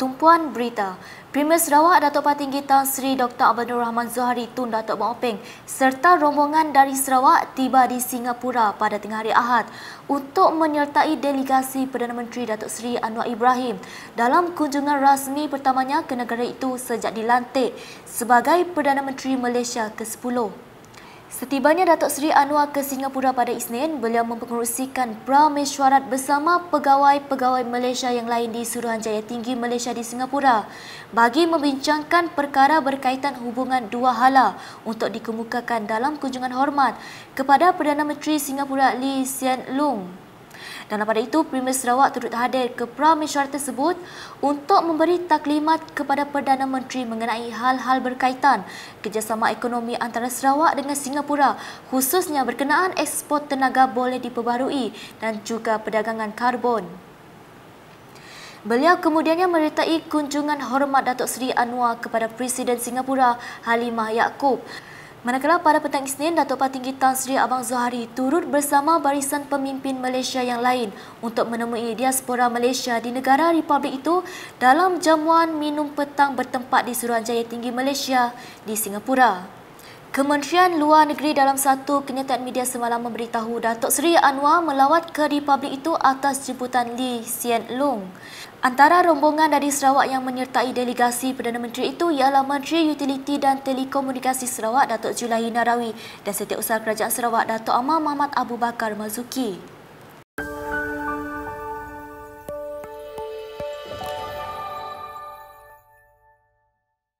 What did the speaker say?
tumpuan berita. Premier Sarawak Datuk Patinggi Tan Sri Dr. Abdul Rahman Zuhari Tun Datuk Bang serta rombongan dari Sarawak tiba di Singapura pada tengah hari Ahad untuk menyertai delegasi Perdana Menteri Datuk Seri Anwar Ibrahim dalam kunjungan rasmi pertamanya ke negara itu sejak dilantik sebagai Perdana Menteri Malaysia ke-10. Setibanya Datuk Seri Anwar ke Singapura pada Isnin, beliau mempengerusikan pramesyuarat bersama pegawai-pegawai Malaysia yang lain di Suruhanjaya Tinggi Malaysia di Singapura bagi membincangkan perkara berkaitan hubungan dua hala untuk dikemukakan dalam kunjungan hormat kepada Perdana Menteri Singapura Lee Hsien Loong. Dan daripada itu, Premier Sarawak turut hadir ke pra tersebut untuk memberi taklimat kepada Perdana Menteri mengenai hal-hal berkaitan kerjasama ekonomi antara Sarawak dengan Singapura khususnya berkenaan ekspor tenaga boleh diperbaharui dan juga perdagangan karbon. Beliau kemudiannya meritai kunjungan hormat Datuk Seri Anwar kepada Presiden Singapura Halimah Yaakob Manakala pada petang Isnin, Datuk Patinggi Tan Sri Abang Zuhari turut bersama barisan pemimpin Malaysia yang lain untuk menemui diaspora Malaysia di negara Republik itu dalam jamuan minum petang bertempat di Suruhanjaya Tinggi Malaysia di Singapura. Kementerian Luar Negeri dalam satu kenyataan media semalam memberitahu Datuk Seri Anwar melawat ke Republik itu atas jemputan Li Sien Lung. Antara rombongan dari Sarawak yang menyertai delegasi Perdana Menteri itu ialah Menteri Utiliti dan Telekomunikasi Sarawak Datuk Julahi Narawi dan Setiausaha Kerajaan Sarawak Datuk Amar Muhammad Abu Bakar Mazuki.